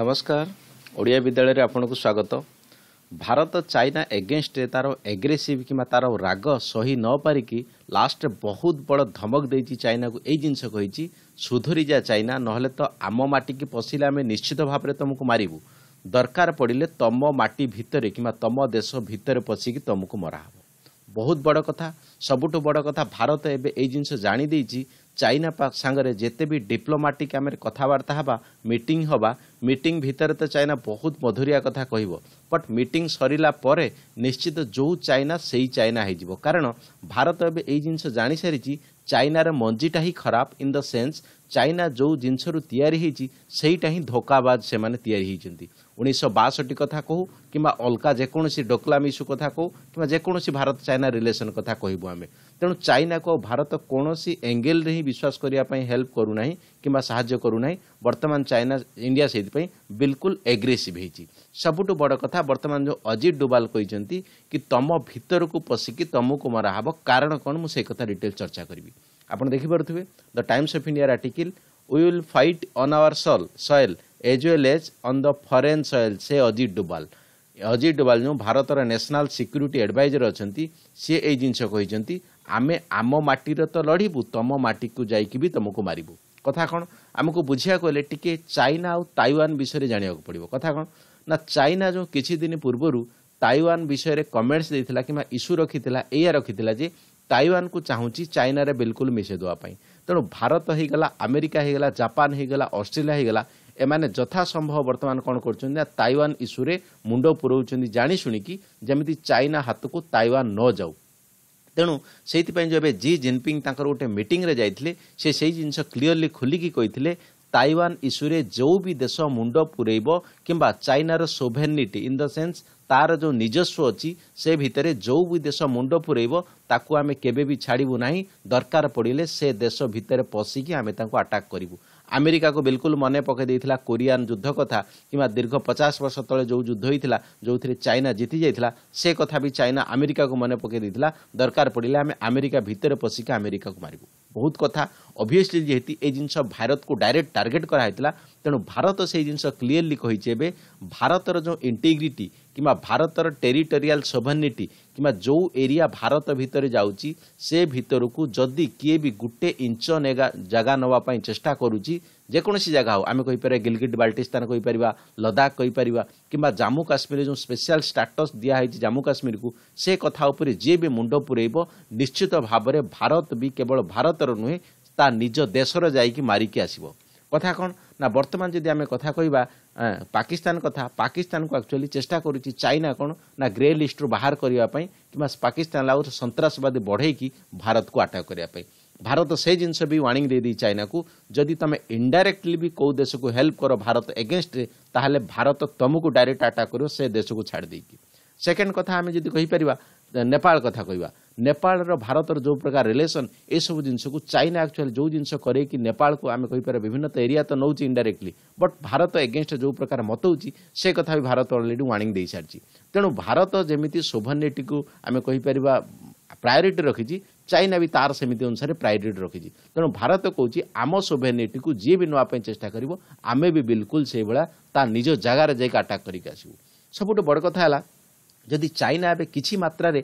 ନମସ୍କାର ଓଡ଼ିଆ ବିଦ୍ୟାଳୟରେ ଆପଣଙ୍କୁ ସ୍ୱାଗତ ଭାରତ ଚାଇନା ଏଗେନଷ୍ଟରେ ତା'ର ଏଗ୍ରେସିଭ୍ କିମ୍ବା ତା'ର ରାଗ ସହି ନ ପାରିକି ଲାଷ୍ଟରେ ବହୁତ ବଡ଼ ଧମକ ଦେଇଛି ଚାଇନାକୁ ଏଇ ଜିନିଷ କହିଛି ସୁଧୁରି ଯା ଚାଇନା ନହେଲେ ତ ଆମ ମାଟିକି ପଶିଲେ ଆମେ ନିଶ୍ଚିତ ଭାବରେ ତୁମକୁ ମାରିବୁ ଦରକାର ପଡ଼ିଲେ ତମ ମାଟି ଭିତରେ କିମ୍ବା ତମ ଦେଶ ଭିତରେ ପଶିକି ତୁମକୁ ମରାହେବ ବହୁତ ବଡ଼ କଥା ସବୁଠୁ ବଡ଼ କଥା ଭାରତ ଏବେ ଏଇ ଜିନିଷ ଜାଣିଦେଇଛି ଚାଇନା ସାଙ୍ଗରେ ଯେତେ ବି ଡିପ୍ଲୋମାଟିକ୍ ଆମେ କଥାବାର୍ତ୍ତା ହେବା ମିଟିଂ ହେବା ମିଟିଂ ଭିତରେ ତ ଚାଇନା ବହୁତ ମଧୁରିଆ କଥା କହିବ ବଟ୍ ମିଟିଂ ସରିଲା ପରେ ନିଶ୍ଚିତ ଯେଉଁ ଚାଇନା ସେଇ ଚାଇନା ହେଇଯିବ କାରଣ ଭାରତ ଏବେ ଏଇ ଜିନିଷ ଜାଣିସାରିଛି ଚାଇନାର ମଞ୍ଜିଟା ହିଁ ଖରାପ ଇନ୍ ଦ ସେନ୍ସ ଚାଇନା ଯେଉଁ ଜିନିଷରୁ ତିଆରି ହେଇଛି ସେଇଟା ହିଁ ଧୋକାବାଜ ସେମାନେ ତିଆରି ହେଇଛନ୍ତି ଉଣେଇଶହ ବାଷଠି କଥା କହୁ କିମ୍ବା ଅଲଗା ଯେକୌଣସି ଡୋକଲାମ ଇସ୍ୟୁ କଥା କହୁ କିମ୍ବା ଯେକୌଣସି ଭାରତ ଚାଇନା ରିଲେସନ୍ କଥା କହିବୁ ଆମେ ତେଣୁ ଚାଇନାକୁ ଭାରତ କୌଣସି ଏଙ୍ଗେଲରେ ହିଁ ବିଶ୍ୱାସ କରିବା ପାଇଁ ହେଲ୍ପ କରୁନାହିଁ କିମ୍ବା ସାହାଯ୍ୟ କରୁନାହିଁ ବର୍ତ୍ତମାନ ଚାଇନା ଇଣ୍ଡିଆ ସେଇଥିପାଇଁ ବିଲକୁଲ ଏଗ୍ରେସିଭ୍ ହେଇଛି ସବୁଠୁ ବଡ଼ କଥା ବର୍ତ୍ତମାନ ଯେଉଁ ଅଜିତ ଡୋବାଲ କହିଛନ୍ତି କି ତମ ଭିତରକୁ ପଶିକି ତମକୁ ମରାହେବ କାରଣ କ'ଣ ମୁଁ ସେଇ କଥା ଡିଟେଲ୍ ଚର୍ଚ୍ଚା କରିବି ଆପଣ ଦେଖିପାରୁଥିବେ ଦ ଟାଇମ୍ସ ଅଫ୍ ଇଣ୍ଡିଆର article will fight on our soil soil as well as on the foreign soil ସେ ଅଜିତ ଡୁବାଲ ଅଜିତ ଡୁବାଲ ଯେଉଁ ଭାରତର ନ୍ୟାସନାଲ୍ ସିକ୍ୟୁରିଟି ଆଡ଼ଭାଇଜର ଅଛନ୍ତି ସିଏ ଏଇ ଜିନିଷ କହିଛନ୍ତି ଆମେ ଆମ ମାଟିର ତ ଲଢ଼ିବୁ ତମ ମାଟିକୁ ଯାଇକି ବି ତମକୁ ମାରିବୁ କଥା କ'ଣ ଆମକୁ ବୁଝିବାକୁ ହେଲେ ଟିକେ ଚାଇନା ଆଉ ତାଇୱାନ ବିଷୟରେ ଜାଣିବାକୁ ପଡ଼ିବ କଥା କ'ଣ ନା ଚାଇନା ଯେଉଁ କିଛି ଦିନ ପୂର୍ବରୁ ତାଇୱାନ ବିଷୟରେ କମେଣ୍ଟସ୍ ଦେଇଥିଲା କିମ୍ବା ଇସ୍ୟୁ ରଖିଥିଲା ଏଇଆ ରଖିଥିଲା ଯେ ତାଇୱାନକୁ ଚାହୁଁଛି ଚାଇନାରେ ବିଲକୁଲ ମିଶାଇ ଦେବା ପାଇଁ ତେଣୁ ଭାରତ ହୋଇଗଲା ଆମେରିକା ହୋଇଗଲା ଜାପାନ ହୋଇଗଲା ଅଷ୍ଟ୍ରେଲିଆ ହୋଇଗଲା ଏମାନେ ଯଥାସମ୍ଭବ ବର୍ତ୍ତମାନ କ'ଣ କରୁଛନ୍ତି ନା ତାଇୱାନ ଇସ୍ୟୁରେ ମୁଣ୍ଡ ପୁରାଉଛନ୍ତି ଜାଣିଶୁଣିକି ଯେମିତି ଚାଇନା ହାତକୁ ତାଇୱାନ ନ ଯାଉ ତେଣୁ ସେଇଥିପାଇଁ ଯେଉଁ ଏବେ ଜି ଜିନପିଙ୍ଗ ତାଙ୍କର ଗୋଟେ ମିଟିଂରେ ଯାଇଥିଲେ ସେ ସେଇ ଜିନିଷ କ୍ଲିଅରଲି ଖୋଲିକି କହିଥିଲେ ତାଇୱାନ ଇସ୍ୟୁରେ ଯେଉଁ ବି ଦେଶ ମୁଣ୍ଡ ପୂରେଇବ କିମ୍ବା ଚାଇନାର ସୋଭେନିଟି ଇନ୍ ଦ ସେନ୍ସ ତାର ଯେଉଁ ନିଜସ୍ୱ ଅଛି ସେ ଭିତରେ ଯେଉଁ ବି ଦେଶ ମୁଣ୍ଡ ପୂରେଇବ ତାକୁ ଆମେ କେବେ ବି ଛାଡ଼ିବୁ ନାହିଁ ଦରକାର ପଡ଼ିଲେ ସେ ଦେଶ ଭିତରେ ପଶିକି ଆମେ ତାଙ୍କୁ ଆଟାକ୍ କରିବୁ ଆମେରିକାକୁ ବିଲକୁଲ ମନେ ପକାଇ ଦେଇଥିଲା କୋରିଆନ ଯୁଦ୍ଧ କଥା କିମ୍ବା ଦୀର୍ଘ ପଚାଶ ବର୍ଷ ତଳେ ଯେଉଁ ଯୁଦ୍ଧ ହୋଇଥିଲା ଯେଉଁଥିରେ ଚାଇନା ଜିତି ଯାଇଥିଲା ସେ କଥା ବି ଚାଇନା ଆମେରିକାକୁ ମନେ ପକାଇ ଦେଇଥିଲା ଦରକାର ପଡ଼ିଲେ ଆମେ ଆମେରିକା ଭିତରେ ପଶିକି ଆମେରିକାକୁ ମାରିବୁ ବହୁତ କଥା ଅଭିୟସ୍ଲି ଯେହେତୁ ଏ ଜିନିଷ ଭାରତକୁ ଡାଇରେକ୍ଟ ଟାର୍ଗେଟ୍ କରାହେଇଥିଲା ତେଣୁ ଭାରତ ସେଇ ଜିନିଷ କ୍ଲିଅରଲି କହିଛି ଏବେ ଭାରତର ଯେଉଁ ଇଣ୍ଟିଗ୍ରିଟି କିମ୍ବା ଭାରତର ଟେରିଟୋରିଆଲ ସୋଭନିଟି କିମ୍ବା ଯେଉଁ ଏରିଆ ଭାରତ ଭିତରେ ଯାଉଛି ସେ ଭିତରକୁ ଯଦି କିଏ ବି ଗୋଟେ ଇଞ୍ଚ ନେଗା ଜାଗା ନେବା ପାଇଁ ଚେଷ୍ଟା କରୁଛି ଯେକୌଣସି ଜାଗା ହଉ ଆମେ କହିପାରିବା ଗିଲଗିଟ୍ ବାଲ୍ଟିସ୍ତାନ କହିପାରିବା ଲଦାଖ କହିପାରିବା କିମ୍ବା ଜାମ୍ମୁ କାଶ୍ମୀର ଯେଉଁ ସ୍ପେଶାଲ ଷ୍ଟାଟସ୍ ଦିଆହେଇଛି ଜାମ୍ମୁ କାଶ୍ମୀରକୁ ସେ କଥା ଉପରେ ଯିଏ ବି ମୁଣ୍ଡ ପୁରେଇବ ନିଶ୍ଚିତ ଭାବରେ ଭାରତ ବି କେବଳ ଭାରତର ନୁହେଁ ତା ନିଜ ଦେଶର ଯାଇକି ମାରିକି ଆସିବ কথা କ'ଣ ନା ବର୍ତ୍ତମାନ ଯଦି ଆମେ କଥା କହିବା ପାକିସ୍ତାନ କଥା ପାକିସ୍ତାନକୁ ଆକ୍ଚୁଆଲି ଚେଷ୍ଟା କରୁଛି ଚାଇନା କ'ଣ ନା ଗ୍ରେ ଲିଷ୍ଟରୁ ବାହାର କରିବା ପାଇଁ କିମ୍ବା ପାକିସ୍ତାନ ଆଉ ସନ୍ତାସବାଦୀ ବଢ଼େଇକି ଭାରତକୁ ଆଟାକ୍ କରିବା ପାଇଁ ଭାରତ ସେ ଜିନିଷ ବି ୱାର୍ଣ୍ଣିଂ ଦେଇଦେଇ ଚାଇନାକୁ ଯଦି ତୁମେ ଇନଡାଇରେକ୍ଟଲି ବି କେଉଁ ଦେଶକୁ ହେଲ୍ପ କର ଭାରତ ଏଗେନଷ୍ଟରେ ତାହେଲେ ଭାରତ ତୁମକୁ ଡାଇରେକ୍ଟ ଆଟାକ୍ କରିବ ସେ ଦେଶକୁ ଛାଡ଼ି ଦେଇକି ସେକେଣ୍ଡ କଥା ଆମେ ଯଦି କହିପାରିବା ନେପାଳ କଥା କହିବା নেপালর ভারতর যে প্রকার রিলেসন এসব জিনিসকে চাইনা আকচুয়ালি যে জিনিস করে কি নেপালকে আমি কইপার বিভিন্ন তো এরিয়া তো নেଉଛି ইনডাইরেক্টলি বট ভারত এগেনস্ট যে প্রকার মতଉଛି সে কথা বি ভারত অলরেডি ওয়ার্নিং দিয়ে সারিছি তেণু ভারত যেমিতি সোভরনিটিকে আমি কইপার প্রায়োরিটি রাখিছি চাইনা বি তার সেমিতি অনুসারে প্রায়োরিটি রাখিছি তেণু ভারত কৌছি আম সোভরনিটিকে যিয়ে বি নেওয়া চেষ্টা করব আমি বি বিলকুল সেইভাবে তা নিজ জায়গার যাই আটাক করি আসবু সবুঠু বড় কথা হলা ଯଦି ଚାଇନା ଏବେ କିଛି ମାତ୍ରାରେ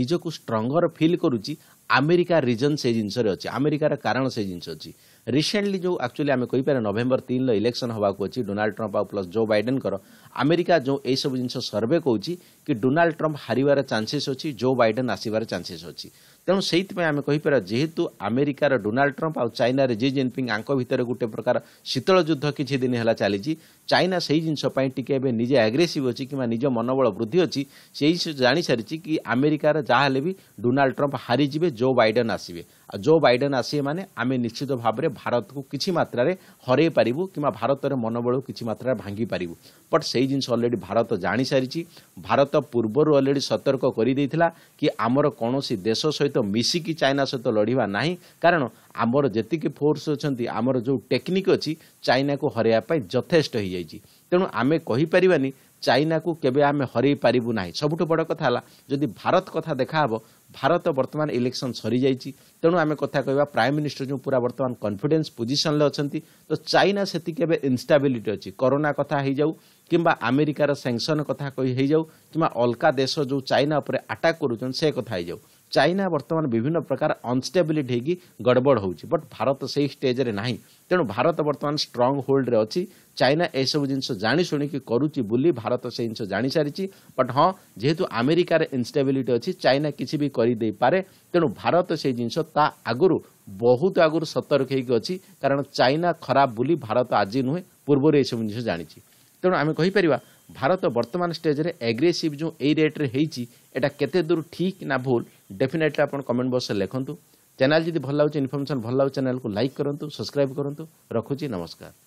ନିଜକୁ ଷ୍ଟ୍ରଙ୍ଗର ଫିଲ୍ କରୁଛି আমেরিকা রিজন সেই জিনিসরে অছি আমেরিকার কারণ সেই জিনিস অছি রিসেন্টলি যে আকচুয়ালি আমি কইপারে নভেম্বর তিনর ইলেকশন হওয়াকু অছি ডোনাল্ড ট্রম্প আউ প্লস জো বাইডেনকর আমেরিকা যে এইসব জিনিস সর্ভে কৌছি কি ডোনাল্ড ট্রম্প হারিবার চান্সেস অছি জো বাইডেন আসিবার চান্সেস অছি তেমন সেইপাই আমি কইপারা যেহেতু আমেরিকার ডোনাল্ড ট্রম্প আউ চাইনার জি জিনপিং আঙ্ক ভিতরে গোটে প্রকার শীতল যুদ্ধ কিছু দিন হল চালিছি চাইনা সেই জিনিস টিকে এবে নিজে আগ্রেসিভ অছি কিংবা নিজ মনোবল বৃদ্ধি অছি সেই জাণিসারিছি কি আমেরিকার যা হলে বি ডোনাল্ড ট্রম্প হারিযে ଜୋ ବାଇଡେନ୍ ଆସିବେ ଆଉ ଜୋ ବାଇଡେନ୍ ଆସିବେ ମାନେ ଆମେ ନିଶ୍ଚିତ ଭାବରେ ଭାରତକୁ କିଛି ମାତ୍ରାରେ ହରେଇ ପାରିବୁ କିମ୍ବା ଭାରତର ମନୋବଳକୁ କିଛି ମାତ୍ରାରେ ଭାଙ୍ଗି ପାରିବୁ ବଟ୍ ସେଇ ଜିନିଷ ଅଲରେଡ଼ି ଭାରତ ଜାଣିସାରିଛି ଭାରତ ପୂର୍ବରୁ ଅଲରେଡ଼ି ସତର୍କ କରିଦେଇଥିଲା କି ଆମର କୌଣସି ଦେଶ ସହିତ ମିଶିକି ଚାଇନା ସହିତ ଲଢ଼ିବା ନାହିଁ କାରଣ ଆମର ଯେତିକି ଫୋର୍ସ ଅଛନ୍ତି ଆମର ଯେଉଁ ଟେକ୍ନିକ୍ ଅଛି ଚାଇନାକୁ ହରାଇବା ପାଇଁ ଯଥେଷ୍ଟ ହୋଇଯାଇଛି ତେଣୁ ଆମେ କହିପାରିବାନି ଚାଇନାକୁ କେବେ ଆମେ ହରାଇ ପାରିବୁ ନାହିଁ ସବୁଠୁ ବଡ଼ କଥା ହେଲା ଯଦି ଭାରତ କଥା ଦେଖା ହେବ ଭାରତ ବର୍ତ୍ତମାନ ଇଲେକ୍ସନ୍ ସରିଯାଇଛି ତେଣୁ ଆମେ କଥା କହିବା ପ୍ରାଇମ୍ ମିନିଷ୍ଟର ଯେଉଁ ପୁରା ବର୍ତ୍ତମାନ କନ୍ଫିଡେନ୍ସ ପୋଜିସନ୍ରେ ଅଛନ୍ତି ତ ଚାଇନା ସେତିକି ଏବେ ଇନ୍ଷ୍ଟାବିଲିଟି ଅଛି କରୋନା କଥା ହେଇଯାଉ କିମ୍ବା ଆମେରିକାର ସାଂସନ୍ କଥା କହି ହେଇଯାଉ କିମ୍ବା ଅଲଗା ଦେଶ ଯେଉଁ ଚାଇନା ଉପରେ ଆଟାକ୍ କରୁଛନ୍ତି ସେ କଥା ହେଇଯାଉ ଚାଇନା ବର୍ତ୍ତମାନ ବିଭିନ୍ନ ପ୍ରକାର ଅନଷ୍ଟେବିଲିଟି ହେଇକି ଗଡ଼ବଡ଼ ହେଉଛି ବଟ୍ ଭାରତ ସେହି ଷ୍ଟେଜ୍ରେ ନାହିଁ ତେଣୁ ଭାରତ ବର୍ତ୍ତମାନ ଷ୍ଟ୍ରଙ୍ଗ ହୋଲ୍ଡରେ ଅଛି ଚାଇନା ଏସବୁ ଜିନିଷ ଜାଣିଶୁଣିକି କରୁଛି ବୋଲି ଭାରତ ସେ ଜିନିଷ ଜାଣିସାରିଛି ବଟ୍ ହଁ ଯେହେତୁ ଆମେରିକାରେ ଇନଷ୍ଟେବିଲିଟି ଅଛି ଚାଇନା କିଛି ବି କରିଦେଇପାରେ ତେଣୁ ଭାରତ ସେଇ ଜିନିଷ ତା ଆଗରୁ ବହୁତ ଆଗରୁ ସତର୍କ ହେଇକି ଅଛି କାରଣ ଚାଇନା ଖରାପ ବୋଲି ଭାରତ ଆଜି ନୁହେଁ ପୂର୍ବରୁ ଏସବୁ ଜିନିଷ ଜାଣିଛି ତେଣୁ ଆମେ କହିପାରିବା ଭାରତ ବର୍ତ୍ତମାନ ଷ୍ଟେଜ୍ରେ ଏଗ୍ରେସିଭ୍ ଯେଉଁ ଏଇ ରେଟ୍ରେ ହେଇଛି ଏଇଟା କେତେ ଦୂର ଠିକ୍ ନା ଭୁଲ ଡେଫିନେଟଲି ଆପଣ କମେଣ୍ଟ ବକ୍ସରେ ଲେଖନ୍ତୁ ଚ୍ୟାନେଲ୍ ଯଦି ଭଲ ଲାଗୁଛି ଇନଫର୍ମେସନ୍ ଭଲ ଲାଗୁଛି ଚ୍ୟାନେଲ୍କୁ ଲାଇକ୍ କରନ୍ତୁ ସବସ୍କ୍ରାଇବ୍ କରନ୍ତୁ ରଖୁଛି ନମସ୍କାର